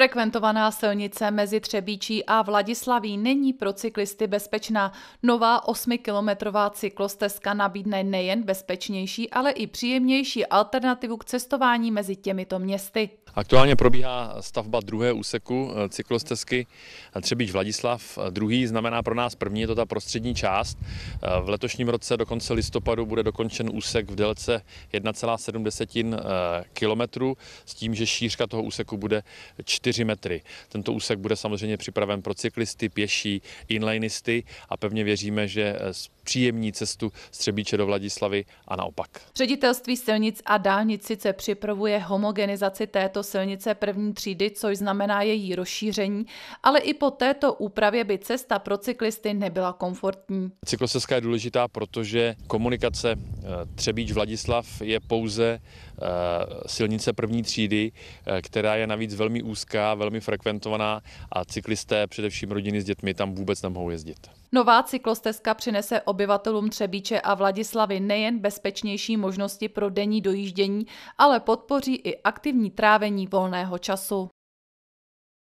Frekventovaná silnice mezi Třebíčí a Vladislaví není pro cyklisty bezpečná. Nová 8-kilometrová cyklostezka nabídne nejen bezpečnější, ale i příjemnější alternativu k cestování mezi těmito městy. Aktuálně probíhá stavba druhé úseku eh, cyklostezky Třebíč Vladislav. Druhý znamená pro nás první, je to ta prostřední část. Eh, v letošním roce do konce listopadu bude dokončen úsek v délce 1,7 eh, kilometru s tím, že šířka toho úseku bude 4 4 metry. Tento úsek bude samozřejmě připraven pro cyklisty, pěší, inlinisty a pevně věříme, že eh, příjemní cestu z Třebíče do Vladislavy a naopak. Ředitelství silnic a dálnic sice připravuje homogenizaci této silnice první třídy, což znamená její rozšíření, ale i po této úpravě by cesta pro cyklisty nebyla komfortní. Cyklostezka je důležitá, protože komunikace eh, Třebíč-Vladislav je pouze eh, silnice první třídy, která je navíc velmi úzká dálka, velmi frekventovaná a cyklisté, především rodiny s dětmi, tam vůbec nemohou jezdit. Nová cyklostezka přinese obyvatelům Třebíče a Vladislavy nejen bezpečnější možnosti pro denní dojíždění, ale podpoří i aktivní trávení volného času.